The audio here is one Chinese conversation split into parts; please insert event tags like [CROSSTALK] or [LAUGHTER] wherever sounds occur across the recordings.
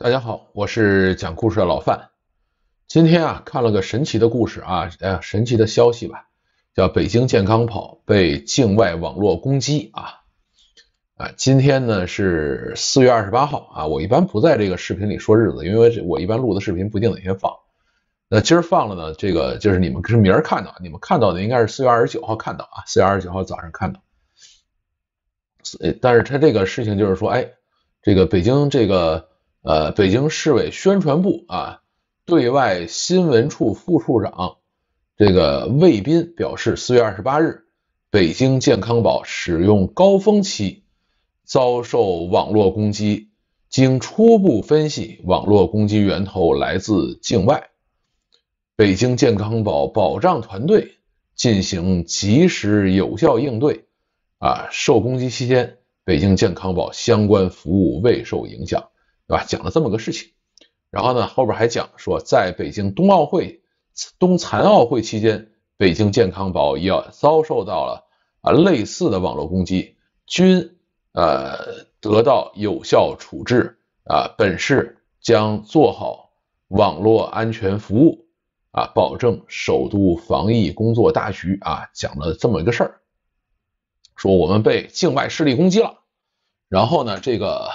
大家好，我是讲故事的老范。今天啊看了个神奇的故事啊，呃，神奇的消息吧，叫北京健康跑被境外网络攻击啊啊！今天呢是四月二十八号啊，我一般不在这个视频里说日子，因为我一般录的视频不一定哪天放。那今儿放了呢，这个就是你们是明儿看到，你们看到的应该是四月二十九号看到啊，四月二十九号早上看到。但是他这个事情就是说，哎，这个北京这个。呃，北京市委宣传部啊对外新闻处副处长这个卫斌表示，四月二十八日，北京健康宝使用高峰期遭受网络攻击，经初步分析，网络攻击源头来自境外。北京健康宝保障团队进行及时有效应对，啊，受攻击期间，北京健康宝相关服务未受影响。对吧？讲了这么个事情，然后呢，后边还讲说，在北京冬奥会、冬残奥会期间，北京健康宝药遭受到了啊类似的网络攻击，均呃得到有效处置啊。本市将做好网络安全服务啊，保证首都防疫工作大局啊。讲了这么一个事儿，说我们被境外势力攻击了，然后呢，这个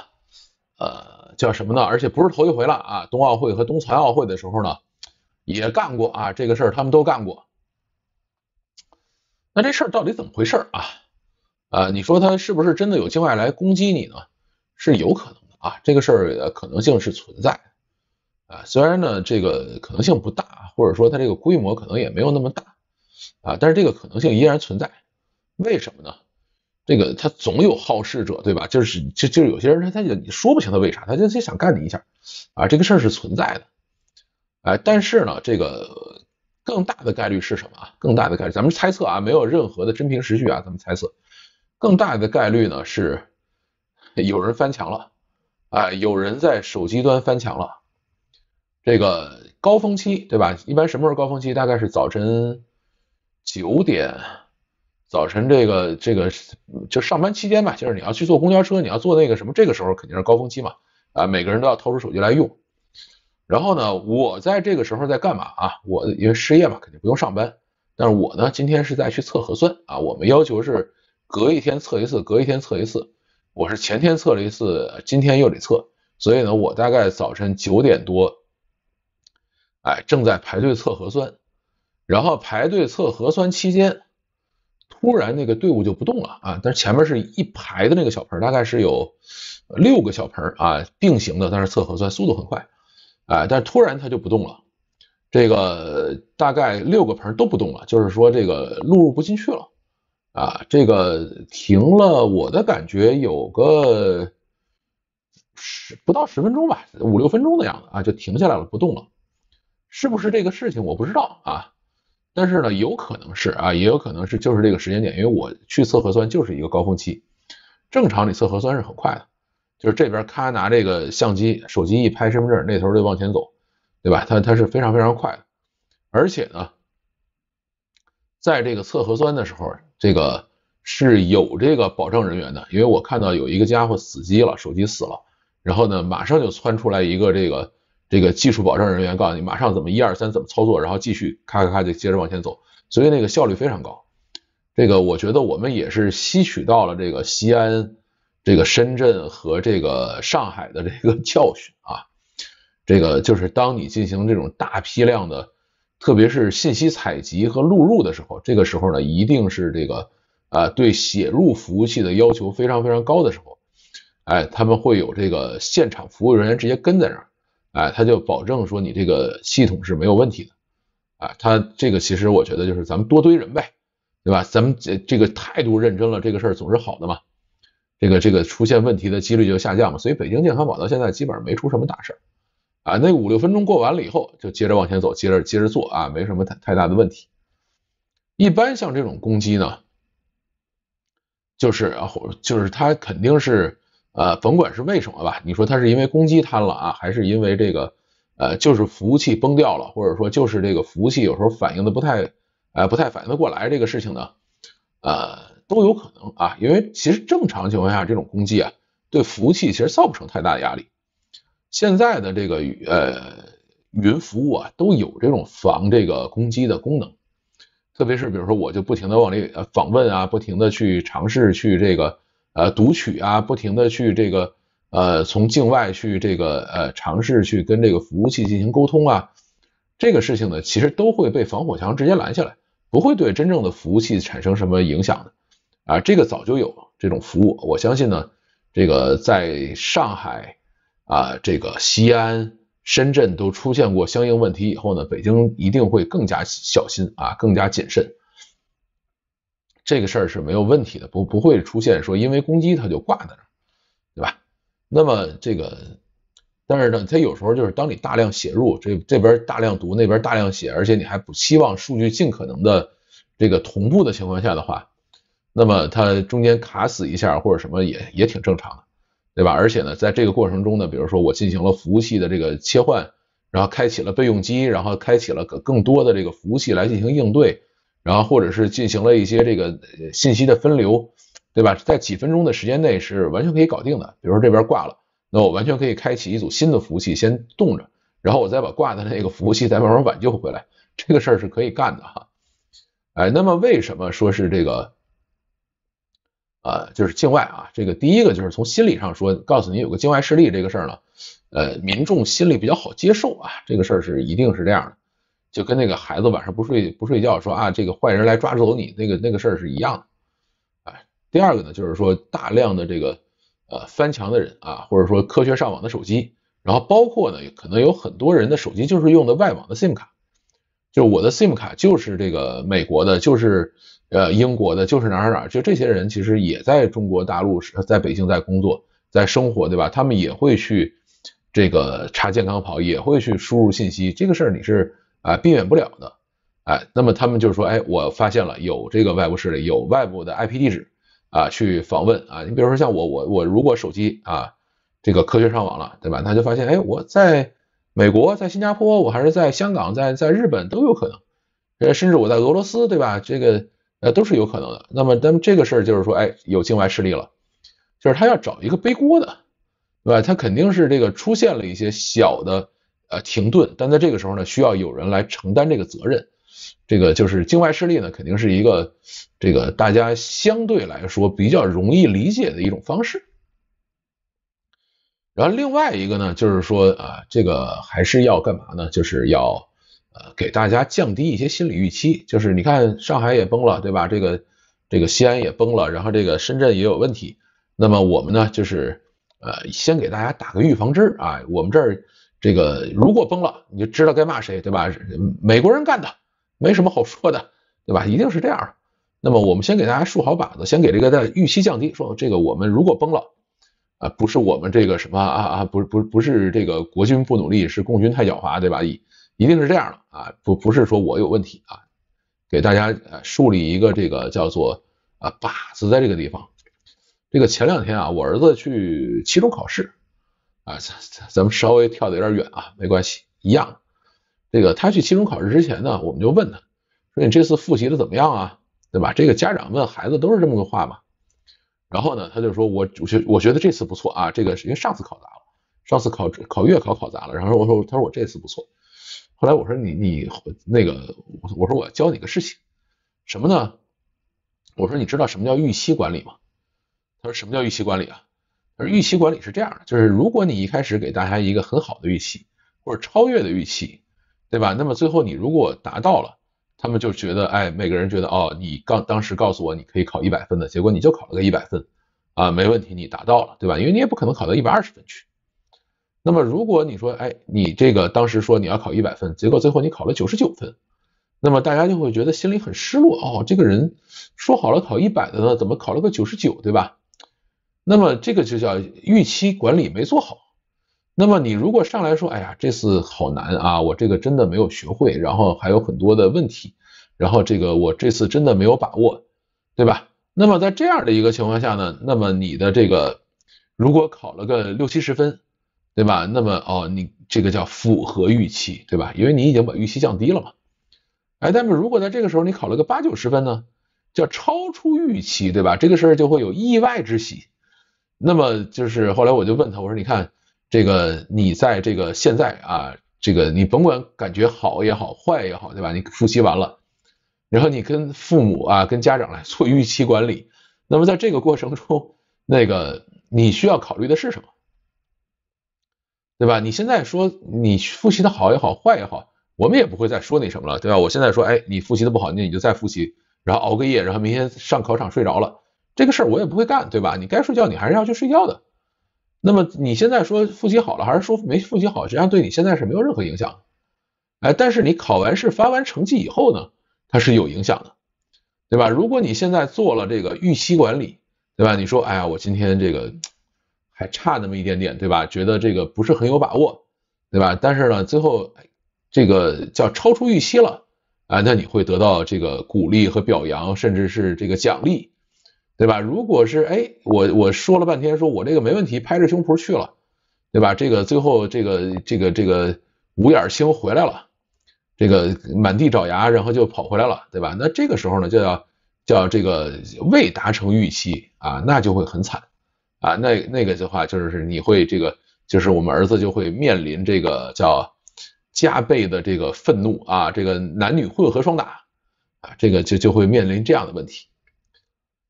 呃。叫什么呢？而且不是头一回了啊！冬奥会和冬残奥会的时候呢，也干过啊这个事儿，他们都干过。那这事儿到底怎么回事啊？啊，你说他是不是真的有境外来攻击你呢？是有可能的啊，这个事儿可能性是存在啊，虽然呢这个可能性不大，或者说他这个规模可能也没有那么大啊，但是这个可能性依然存在。为什么呢？这个他总有好事者，对吧？就是就就有些人他他就你说不清他为啥，他就就想干你一下啊，这个事儿是存在的。哎，但是呢，这个更大的概率是什么啊？更大的概率，咱们猜测啊，没有任何的真凭实据啊，咱们猜测。更大的概率呢是有人翻墙了，啊，有人在手机端翻墙了。这个高峰期对吧？一般什么时候高峰期？大概是早晨九点。早晨，这个这个就上班期间吧，就是你要去坐公交车，你要坐那个什么，这个时候肯定是高峰期嘛，啊，每个人都要掏出手机来用。然后呢，我在这个时候在干嘛啊？我因为失业嘛，肯定不用上班。但是我呢，今天是在去测核酸啊。我们要求是隔一天测一次，隔一天测一次。我是前天测了一次，今天又得测。所以呢，我大概早晨九点多，哎，正在排队测核酸。然后排队测核酸期间。突然那个队伍就不动了啊，但是前面是一排的那个小盆，大概是有六个小盆啊，并行的，但是测核酸速度很快，啊，但是突然它就不动了，这个大概六个盆都不动了，就是说这个录入不进去了啊，这个停了，我的感觉有个十不到十分钟吧，五六分钟的样子啊，就停下来了，不动了，是不是这个事情我不知道啊。但是呢，有可能是啊，也有可能是就是这个时间点，因为我去测核酸就是一个高峰期。正常你测核酸是很快的，就是这边咔拿这个相机、手机一拍身份证，那头就往前走，对吧？他他是非常非常快的。而且呢，在这个测核酸的时候，这个是有这个保障人员的，因为我看到有一个家伙死机了，手机死了，然后呢，马上就窜出来一个这个。这个技术保障人员告诉你，马上怎么一二三，怎么操作，然后继续咔咔咔就接着往前走，所以那个效率非常高。这个我觉得我们也是吸取到了这个西安、这个深圳和这个上海的这个教训啊。这个就是当你进行这种大批量的，特别是信息采集和录入的时候，这个时候呢，一定是这个啊对写入服务器的要求非常非常高的时候，哎，他们会有这个现场服务人员直接跟在那儿。哎，他就保证说你这个系统是没有问题的，啊，他这个其实我觉得就是咱们多堆人呗，对吧？咱们这这个态度认真了，这个事儿总是好的嘛，这个这个出现问题的几率就下降嘛，所以北京健康宝到现在基本上没出什么大事儿，啊，那五六分钟过完了以后就接着往前走，接着接着做啊，没什么太太大的问题。一般像这种攻击呢，就是就是他肯定是。呃，甭管是为什么吧，你说它是因为攻击瘫了啊，还是因为这个，呃，就是服务器崩掉了，或者说就是这个服务器有时候反应的不太，呃不太反应的过来这个事情呢，呃，都有可能啊，因为其实正常情况下这种攻击啊，对服务器其实造不成太大的压力。现在的这个呃云服务啊，都有这种防这个攻击的功能，特别是比如说我就不停的往里访问啊，不停的去尝试去这个。呃，读取啊，不停的去这个，呃，从境外去这个，呃，尝试去跟这个服务器进行沟通啊，这个事情呢，其实都会被防火墙直接拦下来，不会对真正的服务器产生什么影响的，啊，这个早就有这种服务，我相信呢，这个在上海啊，这个西安、深圳都出现过相应问题以后呢，北京一定会更加小心啊，更加谨慎。这个事儿是没有问题的，不不会出现说因为攻击它就挂在那儿，对吧？那么这个，但是呢，它有时候就是当你大量写入这这边大量读那边大量写，而且你还不希望数据尽可能的这个同步的情况下的话，那么它中间卡死一下或者什么也也挺正常的，对吧？而且呢，在这个过程中呢，比如说我进行了服务器的这个切换，然后开启了备用机，然后开启了更更多的这个服务器来进行应对。然后或者是进行了一些这个信息的分流，对吧？在几分钟的时间内是完全可以搞定的。比如说这边挂了，那我完全可以开启一组新的服务器先动着，然后我再把挂的那个服务器再慢慢挽救回来。这个事儿是可以干的哈。哎，那么为什么说是这个，啊，就是境外啊？这个第一个就是从心理上说，告诉你有个境外势力这个事儿呢，呃，民众心里比较好接受啊。这个事儿是一定是这样的。就跟那个孩子晚上不睡不睡觉说啊，这个坏人来抓走你那个那个事儿是一样，的。哎，第二个呢就是说大量的这个呃翻墙的人啊，或者说科学上网的手机，然后包括呢可能有很多人的手机就是用的外网的 SIM 卡，就我的 SIM 卡就是这个美国的，就是呃英国的，就是哪儿哪儿，就这些人其实也在中国大陆是在北京在工作在生活对吧？他们也会去这个查健康跑，也会去输入信息，这个事儿你是。啊，避免不了的，哎，那么他们就是说，哎，我发现了有这个外部势力，有外部的 IP 地址啊，去访问啊，你比如说像我，我我如果手机啊这个科学上网了，对吧？他就发现，哎，我在美国，在新加坡，我还是在香港，在在日本都有可能，呃，甚至我在俄罗斯，对吧？这个呃都是有可能的。那么，咱们这个事儿就是说，哎，有境外势力了，就是他要找一个背锅的，对吧？他肯定是这个出现了一些小的。呃，停顿，但在这个时候呢，需要有人来承担这个责任，这个就是境外势力呢，肯定是一个这个大家相对来说比较容易理解的一种方式。然后另外一个呢，就是说啊，这个还是要干嘛呢？就是要呃给大家降低一些心理预期。就是你看上海也崩了，对吧？这个这个西安也崩了，然后这个深圳也有问题。那么我们呢，就是呃先给大家打个预防针啊，我们这儿。这个如果崩了，你就知道该骂谁，对吧？美国人干的，没什么好说的，对吧？一定是这样。那么我们先给大家竖好靶子，先给这个的预期降低，说这个我们如果崩了，啊，不是我们这个什么啊啊，不是不不是这个国军不努力，是共军太狡猾，对吧？一一定是这样的啊，不不是说我有问题啊，给大家呃树立一个这个叫做啊靶子在这个地方。这个前两天啊，我儿子去期中考试。啊，咱咱咱们稍微跳的有点远啊，没关系，一样。这个他去期中考试之前呢，我们就问他，说你这次复习的怎么样啊？对吧？这个家长问孩子都是这么个话嘛。然后呢，他就说，我我觉我觉得这次不错啊。这个是因为上次考砸了，上次考考月考考砸了。然后我说，他说我这次不错。后来我说你你那个我我说我教你个事情，什么呢？我说你知道什么叫预期管理吗？他说什么叫预期管理啊？而预期管理是这样的，就是如果你一开始给大家一个很好的预期或者超越的预期，对吧？那么最后你如果达到了，他们就觉得，哎，每个人觉得哦，你刚当时告诉我你可以考一百分的，结果你就考了个一百分，啊，没问题，你达到了，对吧？因为你也不可能考到一百二十分去。那么如果你说，哎，你这个当时说你要考一百分，结果最后你考了九十九分，那么大家就会觉得心里很失落，哦，这个人说好了考一百的呢，怎么考了个九十九，对吧？那么这个就叫预期管理没做好。那么你如果上来说，哎呀，这次好难啊，我这个真的没有学会，然后还有很多的问题，然后这个我这次真的没有把握，对吧？那么在这样的一个情况下呢，那么你的这个如果考了个六七十分，对吧？那么哦，你这个叫符合预期，对吧？因为你已经把预期降低了嘛。哎，但是如果在这个时候你考了个八九十分呢，叫超出预期，对吧？这个事儿就会有意外之喜。那么就是后来我就问他，我说你看这个你在这个现在啊，这个你甭管感觉好也好，坏也好，对吧？你复习完了，然后你跟父母啊，跟家长来做预期管理。那么在这个过程中，那个你需要考虑的是什么，对吧？你现在说你复习的好也好，坏也好，我们也不会再说你什么了，对吧？我现在说，哎，你复习的不好，那你就再复习，然后熬个夜，然后明天上考场睡着了。这个事儿我也不会干，对吧？你该睡觉，你还是要去睡觉的。那么你现在说复习好了，还是说没复习好，实际上对你现在是没有任何影响。哎，但是你考完试发完成绩以后呢，它是有影响的，对吧？如果你现在做了这个预期管理，对吧？你说，哎呀，我今天这个还差那么一点点，对吧？觉得这个不是很有把握，对吧？但是呢，最后这个叫超出预期了，哎，那你会得到这个鼓励和表扬，甚至是这个奖励。对吧？如果是哎，我我说了半天，说我这个没问题，拍着胸脯去了，对吧？这个最后这个这个这个五眼星回来了，这个满地找牙，然后就跑回来了，对吧？那这个时候呢，就要叫这个未达成预期啊，那就会很惨啊。那那个的话，就是你会这个，就是我们儿子就会面临这个叫加倍的这个愤怒啊，这个男女混合双打啊，这个就就会面临这样的问题。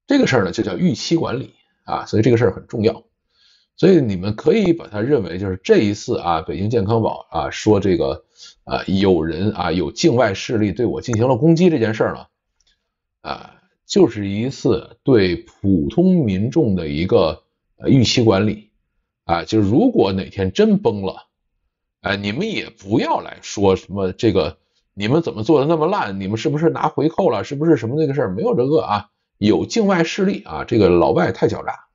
这个事儿呢就叫预期管理啊，所以这个事儿很重要，所以你们可以把它认为就是这一次啊，北京健康宝啊说这个啊有人啊有境外势力对我进行了攻击这件事儿呢啊就是一次对普通民众的一个预期管理啊，就是如果哪天真崩了，哎，你们也不要来说什么这个你们怎么做的那么烂，你们是不是拿回扣了，是不是什么那个事儿没有这个啊。有境外势力啊，这个老外太狡诈，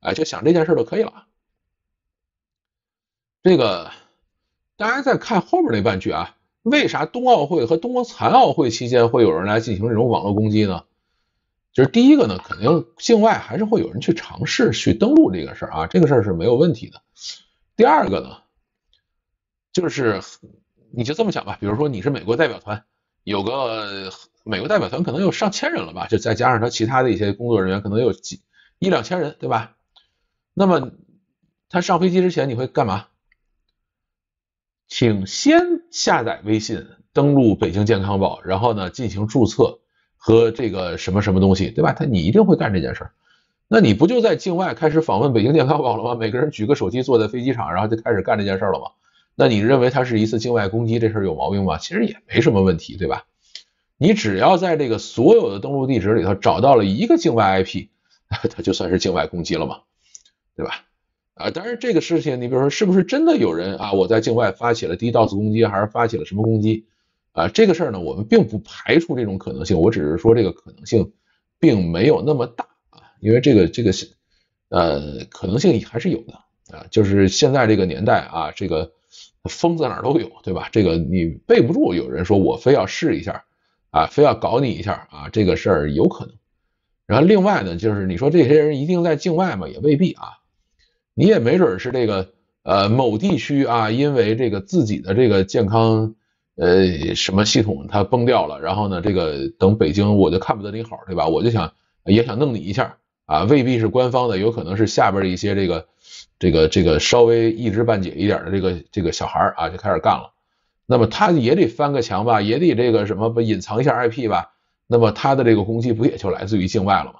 哎，就想这件事就可以了。这个大家再看后面那半句啊，为啥冬奥会和冬残奥会期间会有人来进行这种网络攻击呢？就是第一个呢，肯定境外还是会有人去尝试去登录这个事儿啊，这个事儿是没有问题的。第二个呢，就是你就这么想吧，比如说你是美国代表团。有个美国代表团可能有上千人了吧，就再加上他其他的一些工作人员，可能有几一两千人，对吧？那么他上飞机之前你会干嘛？请先下载微信，登录北京健康宝，然后呢进行注册和这个什么什么东西，对吧？他你一定会干这件事儿。那你不就在境外开始访问北京健康宝了吗？每个人举个手机坐在飞机场，然后就开始干这件事儿了吗？那你认为它是一次境外攻击，这事儿有毛病吗？其实也没什么问题，对吧？你只要在这个所有的登录地址里头找到了一个境外 IP，[LAUGHS] 它就算是境外攻击了嘛，对吧？啊，当然这个事情，你比如说是不是真的有人啊，我在境外发起了 DDoS 攻击，还是发起了什么攻击啊？这个事儿呢，我们并不排除这种可能性，我只是说这个可能性并没有那么大啊，因为这个这个呃可能性还是有的啊，就是现在这个年代啊，这个。疯子哪都有，对吧？这个你备不住，有人说我非要试一下啊，非要搞你一下啊，这个事儿有可能。然后另外呢，就是你说这些人一定在境外嘛？也未必啊，你也没准是这个呃某地区啊，因为这个自己的这个健康呃什么系统它崩掉了，然后呢这个等北京我就看不得你好，对吧？我就想也想弄你一下啊，未必是官方的，有可能是下边的一些这个。这个这个稍微一知半解一点的这个这个小孩啊就开始干了，那么他也得翻个墙吧，也得这个什么隐藏一下 IP 吧，那么他的这个攻击不也就来自于境外了吗？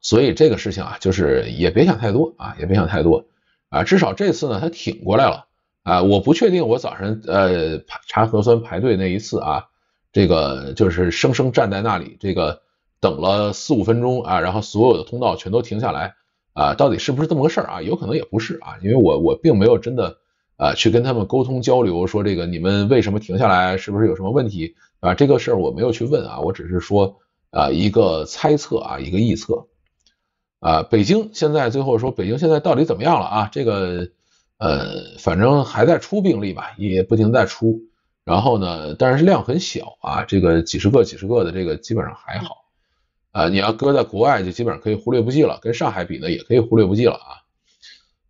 所以这个事情啊，就是也别想太多啊，也别想太多啊，至少这次呢他挺过来了啊，我不确定我早上呃查核酸排队那一次啊，这个就是生生站在那里这个等了四五分钟啊，然后所有的通道全都停下来。啊，到底是不是这么个事儿啊？有可能也不是啊，因为我我并没有真的啊去跟他们沟通交流，说这个你们为什么停下来，是不是有什么问题啊？这个事儿我没有去问啊，我只是说啊一个猜测啊一个臆测。啊，北京现在最后说北京现在到底怎么样了啊？这个呃反正还在出病例吧，也不停在出，然后呢，但是量很小啊，这个几十个几十个的这个基本上还好。啊，你要搁在国外就基本上可以忽略不计了，跟上海比呢也可以忽略不计了啊。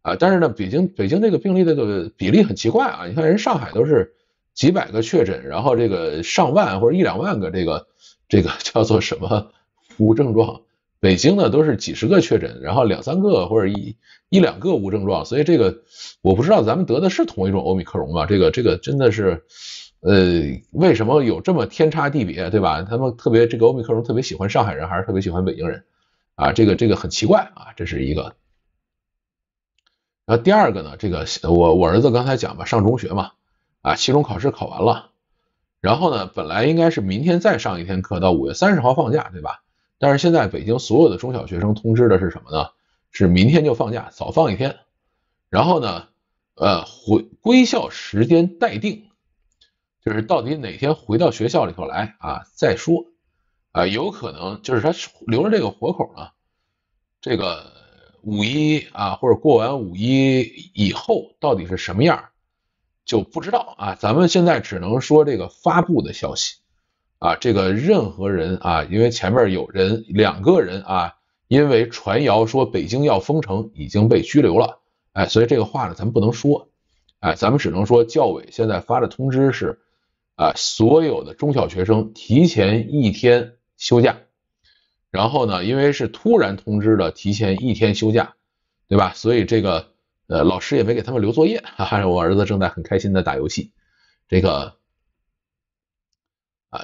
啊，但是呢，北京北京这个病例这个比例很奇怪啊。你看人上海都是几百个确诊，然后这个上万或者一两万个这个这个 [LAUGHS] 叫做什么无症状，北京呢都是几十个确诊，然后两三个或者一一两个无症状。所以这个我不知道咱们得的是同一种欧米克戎吗？这个这个真的是。呃，为什么有这么天差地别，对吧？他们特别这个欧米克戎特别喜欢上海人，还是特别喜欢北京人啊？这个这个很奇怪啊，这是一个。然后第二个呢？这个我我儿子刚才讲吧，上中学嘛，啊，期中考试考完了，然后呢，本来应该是明天再上一天课，到五月三十号放假，对吧？但是现在北京所有的中小学生通知的是什么呢？是明天就放假，早放一天，然后呢，呃，回归校时间待定。就是到底哪天回到学校里头来啊？再说啊，有可能就是他留着这个活口呢，这个五一啊，或者过完五一以后，到底是什么样就不知道啊。咱们现在只能说这个发布的消息啊，这个任何人啊，因为前面有人两个人啊，因为传谣说北京要封城已经被拘留了，哎，所以这个话呢咱们不能说，哎，咱们只能说教委现在发的通知是。啊，所有的中小学生提前一天休假，然后呢，因为是突然通知的提前一天休假，对吧？所以这个呃，老师也没给他们留作业。哈，哈，我儿子正在很开心的打游戏。这个啊，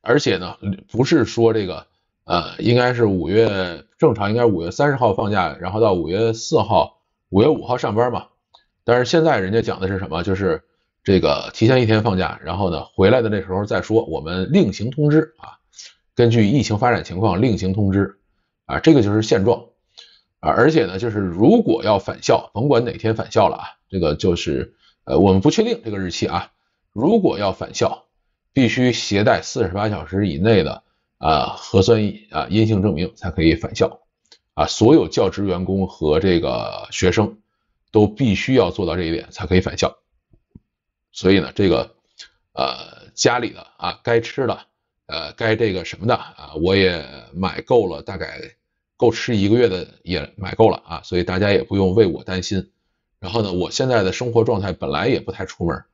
而且呢，不是说这个呃，应该是五月正常应该五月三十号放假，然后到五月四号、五月五号上班嘛。但是现在人家讲的是什么？就是。这个提前一天放假，然后呢，回来的那时候再说，我们另行通知啊。根据疫情发展情况另行通知啊，这个就是现状啊。而且呢，就是如果要返校，甭管哪天返校了啊，这个就是呃，我们不确定这个日期啊。如果要返校，必须携带四十八小时以内的啊核酸啊阴性证明才可以返校啊。所有教职员工和这个学生都必须要做到这一点才可以返校。所以呢，这个呃家里的啊该吃的，呃该这个什么的啊，我也买够了，大概够吃一个月的也买够了啊，所以大家也不用为我担心。然后呢，我现在的生活状态本来也不太出门，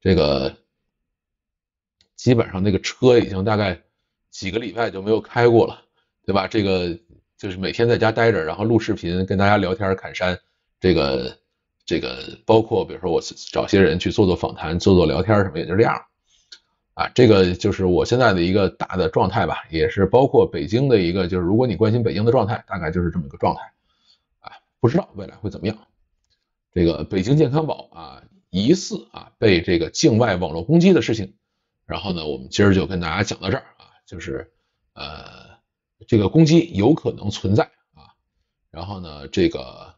这个基本上那个车已经大概几个礼拜就没有开过了，对吧？这个就是每天在家待着，然后录视频跟大家聊天砍山，这个。这个包括，比如说我找些人去做做访谈，做做聊天什么，也就这样，啊，这个就是我现在的一个大的状态吧，也是包括北京的一个，就是如果你关心北京的状态，大概就是这么一个状态，啊，不知道未来会怎么样。这个北京健康宝啊，疑似啊被这个境外网络攻击的事情，然后呢，我们今儿就跟大家讲到这儿啊，就是呃，这个攻击有可能存在啊，然后呢，这个。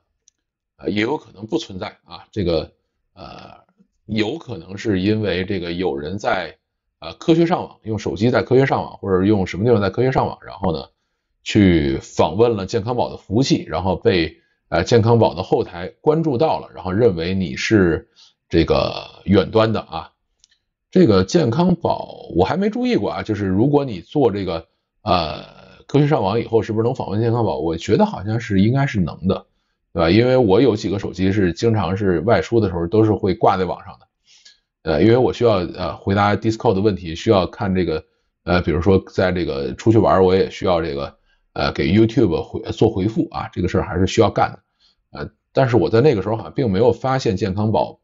啊，也有可能不存在啊，这个呃，有可能是因为这个有人在呃科学上网，用手机在科学上网，或者用什么地方在科学上网，然后呢，去访问了健康宝的服务器，然后被呃健康宝的后台关注到了，然后认为你是这个远端的啊。这个健康宝我还没注意过啊，就是如果你做这个呃科学上网以后，是不是能访问健康宝？我觉得好像是应该是能的。对吧？因为我有几个手机是经常是外出的时候都是会挂在网上的，呃，因为我需要呃回答 Discord 的问题，需要看这个呃，比如说在这个出去玩，我也需要这个呃给 YouTube 回做回复啊，这个事儿还是需要干的。呃，但是我在那个时候好像并没有发现健康宝，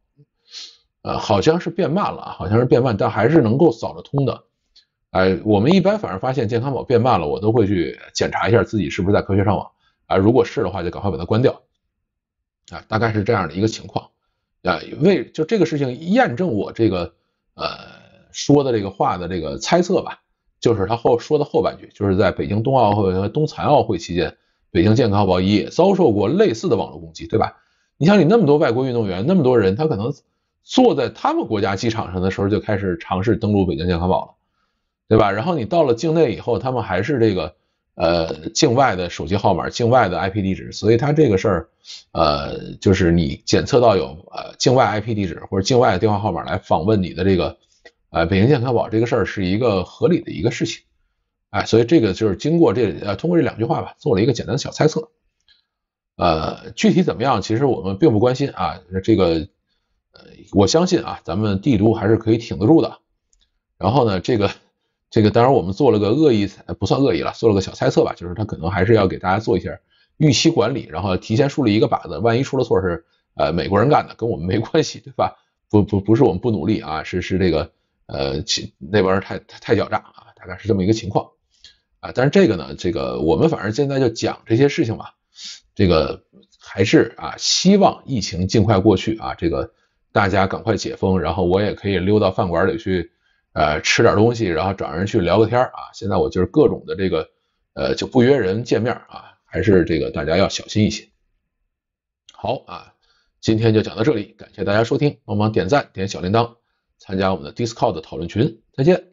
呃，好像是变慢了，好像是变慢，但还是能够扫得通的。哎，我们一般反而发现健康宝变慢了，我都会去检查一下自己是不是在科学上网啊，如果是的话，就赶快把它关掉。啊，大概是这样的一个情况啊。为就这个事情验证我这个呃说的这个话的这个猜测吧，就是他后说的后半句，就是在北京冬奥会和冬残奥会期间，北京健康宝也遭受过类似的网络攻击，对吧？你像你那么多外国运动员，那么多人，他可能坐在他们国家机场上的时候就开始尝试登陆北京健康宝了，对吧？然后你到了境内以后，他们还是这个。呃，境外的手机号码，境外的 IP 地址，所以他这个事儿，呃，就是你检测到有呃境外 IP 地址或者境外的电话号码来访问你的这个，呃，北京健康宝这个事儿是一个合理的一个事情，哎，所以这个就是经过这呃通过这两句话吧，做了一个简单的小猜测，呃，具体怎么样，其实我们并不关心啊，这个，呃我相信啊，咱们帝都还是可以挺得住的，然后呢，这个。这个当然，我们做了个恶意，不算恶意了，做了个小猜测吧，就是他可能还是要给大家做一下预期管理，然后提前树立一个靶子，万一出了错是，呃，美国人干的，跟我们没关系，对吧？不不不是我们不努力啊，是是这个，呃，那边太太太狡诈啊，大概是这么一个情况啊。但是这个呢，这个我们反正现在就讲这些事情吧，这个还是啊，希望疫情尽快过去啊，这个大家赶快解封，然后我也可以溜到饭馆里去。呃，吃点东西，然后找人去聊个天啊。现在我就是各种的这个，呃，就不约人见面啊，还是这个大家要小心一些。好啊，今天就讲到这里，感谢大家收听，帮忙点赞点小铃铛，参加我们的 Discord 讨论群，再见。